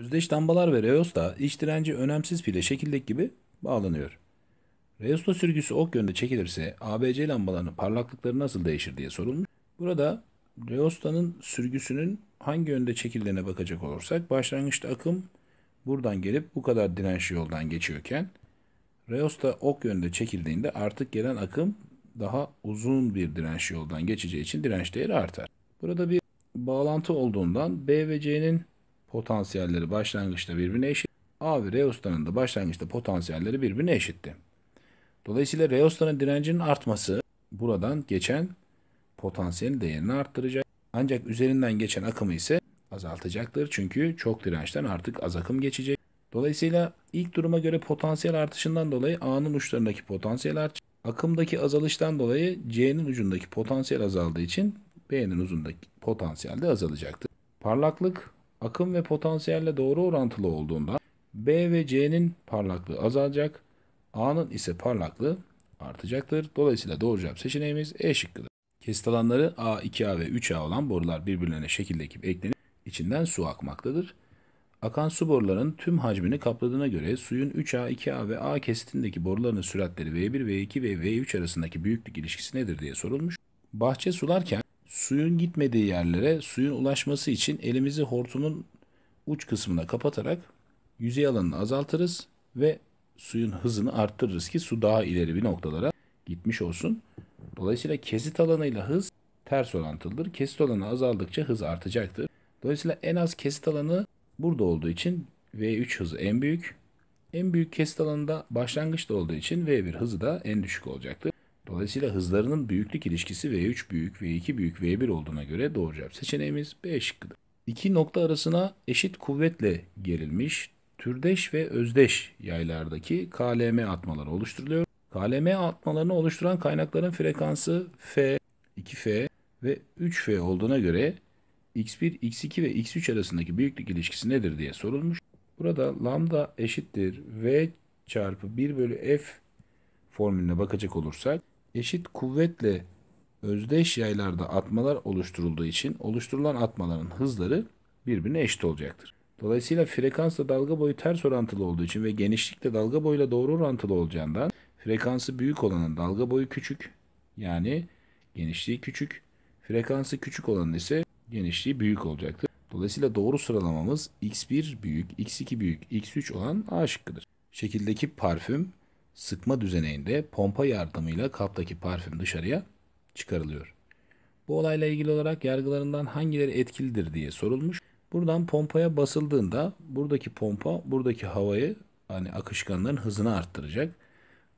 Özdeş lambalar ve reosta iç direnci önemsiz pile şekildeki gibi bağlanıyor. Reosta sürgüsü ok yönde çekilirse ABC lambalarının parlaklıkları nasıl değişir diye sorulmuş. Burada reostanın sürgüsünün hangi yönde çekildiğine bakacak olursak başlangıçta akım buradan gelip bu kadar dirençli yoldan geçiyorken reosta ok yönde çekildiğinde artık gelen akım daha uzun bir direnç yoldan geçeceği için direnç değeri artar. Burada bir bağlantı olduğundan B ve C'nin potansiyelleri başlangıçta birbirine eşit. A ve R ustanın da başlangıçta potansiyelleri birbirine eşitti. Dolayısıyla R direncinin artması buradan geçen potansiyel değerini arttıracak. Ancak üzerinden geçen akımı ise azaltacaktır. Çünkü çok dirençten artık az akım geçecek. Dolayısıyla ilk duruma göre potansiyel artışından dolayı A'nın uçlarındaki potansiyel artış, akımdaki azalıştan dolayı C'nin ucundaki potansiyel azaldığı için B'nin uzundaki potansiyel de azalacaktır. Parlaklık akım ve potansiyelle doğru orantılı olduğunda B ve C'nin parlaklığı azalacak, A'nın ise parlaklığı artacaktır. Dolayısıyla doğru cevap seçeneğimiz E şıkkıdır. Kesit alanları A, 2A ve 3A olan borular birbirlerine şekil ekip eklenip içinden su akmaktadır. Akan su borularının tüm hacmini kapladığına göre suyun 3A, 2A ve A kesitindeki boruların süratleri V1, V2 ve V3 arasındaki büyüklük ilişkisi nedir diye sorulmuş. Bahçe sularken suyun gitmediği yerlere suyun ulaşması için elimizi hortumun uç kısmına kapatarak yüzey alanını azaltırız ve suyun hızını arttırırız ki su daha ileri bir noktalara gitmiş olsun. Dolayısıyla kesit alanıyla hız ters orantılıdır. Kesit alanı azaldıkça hız artacaktır. Dolayısıyla en az kesit alanı burada olduğu için V3 hızı en büyük. En büyük kesit alanında başlangıçta olduğu için V1 hızı da en düşük olacaktır. Dolayısıyla hızlarının büyüklük ilişkisi V3 büyük, V2 büyük, V1 olduğuna göre doğru cevap seçeneğimiz B şıkkıdır. İki nokta arasına eşit kuvvetle gerilmiş türdeş ve özdeş yaylardaki KLM atmaları oluşturuluyor. KLM atmalarını oluşturan kaynakların frekansı F, 2F ve 3F olduğuna göre X1, X2 ve X3 arasındaki büyüklük ilişkisi nedir diye sorulmuş. Burada lambda eşittir V çarpı 1 bölü F formülüne bakacak olursak eşit kuvvetle özdeş yaylarda atmalar oluşturulduğu için oluşturulan atmaların hızları birbirine eşit olacaktır. Dolayısıyla frekansla dalga boyu ters orantılı olduğu için ve genişlikle dalga boyuyla doğru orantılı olacağından frekansı büyük olanın dalga boyu küçük yani genişliği küçük, frekansı küçük olanın ise genişliği büyük olacaktır. Dolayısıyla doğru sıralamamız x1 büyük, x2 büyük, x3 olan A şıkkıdır. Şekildeki parfüm sıkma düzeneğinde pompa yardımıyla kaptaki parfüm dışarıya çıkarılıyor. Bu olayla ilgili olarak yargılarından hangileri etkilidir diye sorulmuş. Buradan pompaya basıldığında buradaki pompa buradaki havayı hani akışkanların hızını arttıracak.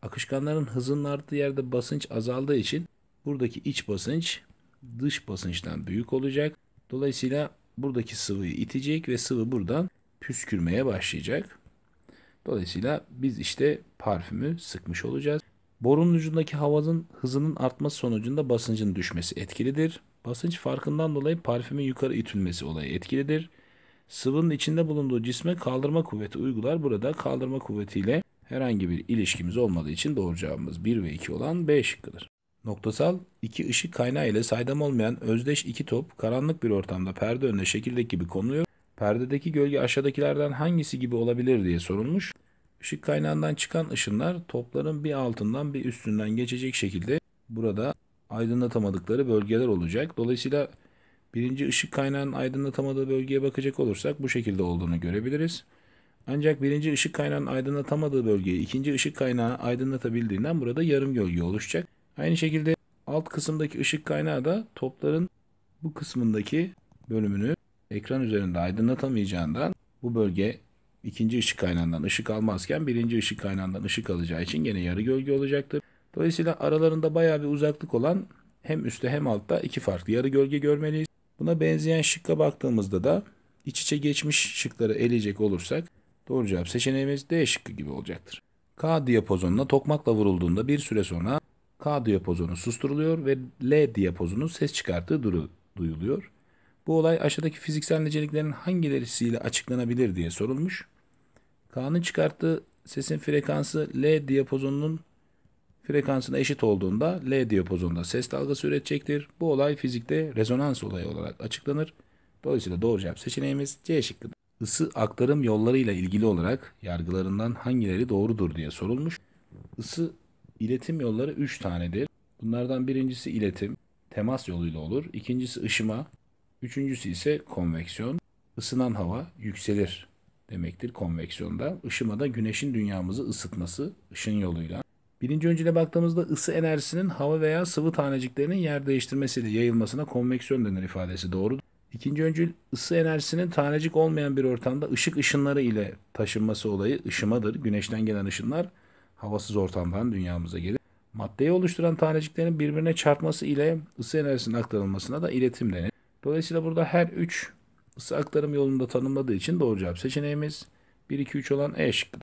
Akışkanların hızının arttığı yerde basınç azaldığı için buradaki iç basınç dış basınçtan büyük olacak. Dolayısıyla buradaki sıvıyı itecek ve sıvı buradan püskürmeye başlayacak. Dolayısıyla biz işte parfümü sıkmış olacağız. Borunun ucundaki havanın hızının artması sonucunda basıncın düşmesi etkilidir. Basınç farkından dolayı parfümün yukarı itilmesi olayı etkilidir. Sıvının içinde bulunduğu cisme kaldırma kuvveti uygular. Burada kaldırma kuvvetiyle herhangi bir ilişkimiz olmadığı için doğru cevabımız 1 ve 2 olan B şıkkıdır. Noktasal iki ışık kaynağı ile saydam olmayan özdeş iki top karanlık bir ortamda perde önüne şekildeki gibi konuluyor. Perdedeki gölge aşağıdakilerden hangisi gibi olabilir diye sorulmuş. Işık kaynağından çıkan ışınlar topların bir altından bir üstünden geçecek şekilde burada aydınlatamadıkları bölgeler olacak. Dolayısıyla birinci ışık kaynağının aydınlatamadığı bölgeye bakacak olursak bu şekilde olduğunu görebiliriz. Ancak birinci ışık kaynağının aydınlatamadığı bölgeyi ikinci ışık kaynağı aydınlatabildiğinden burada yarım gölge oluşacak. Aynı şekilde alt kısımdaki ışık kaynağı da topların bu kısmındaki bölümünü ekran üzerinde aydınlatamayacağından bu bölge ikinci ışık kaynağından ışık almazken birinci ışık kaynağından ışık alacağı için gene yarı gölge olacaktır. Dolayısıyla aralarında bayağı bir uzaklık olan hem üstte hem altta iki farklı yarı gölge görmeliyiz. Buna benzeyen şıkka baktığımızda da iç içe geçmiş şıkları eleyecek olursak doğru cevap seçeneğimiz D şıkkı gibi olacaktır. K diyapozonuna tokmakla vurulduğunda bir süre sonra K diyapozonu susturuluyor ve L diyapozonun ses çıkarttığı duru, duyuluyor. Bu olay aşağıdaki fiziksel niceliklerin hangileriyle açıklanabilir diye sorulmuş. Kaan'ın çıkarttığı sesin frekansı L diyapozonunun frekansına eşit olduğunda L diyapozonda ses dalgası üretecektir. Bu olay fizikte rezonans olayı olarak açıklanır. Dolayısıyla doğru cevap seçeneğimiz C şıkkıdır. Isı aktarım yollarıyla ilgili olarak yargılarından hangileri doğrudur diye sorulmuş. Isı iletim yolları 3 tanedir. Bunlardan birincisi iletim, temas yoluyla olur. İkincisi ışıma, üçüncüsü ise konveksiyon. Isınan hava yükselir demektir konveksiyonda. Işıma da güneşin dünyamızı ısıtması ışın yoluyla. Birinci öncüne baktığımızda ısı enerjisinin hava veya sıvı taneciklerinin yer değiştirmesiyle yayılmasına konveksiyon denir ifadesi doğru. İkinci öncül ısı enerjisinin tanecik olmayan bir ortamda ışık ışınları ile taşınması olayı ışımadır. Güneşten gelen ışınlar havasız ortamdan dünyamıza gelir. Maddeyi oluşturan taneciklerin birbirine çarpması ile ısı enerjisinin aktarılmasına da iletim denir. Dolayısıyla burada her üç ısı aktarım yolunda tanımladığı için doğru cevap seçeneğimiz 1, 2, 3 olan E şıkkı.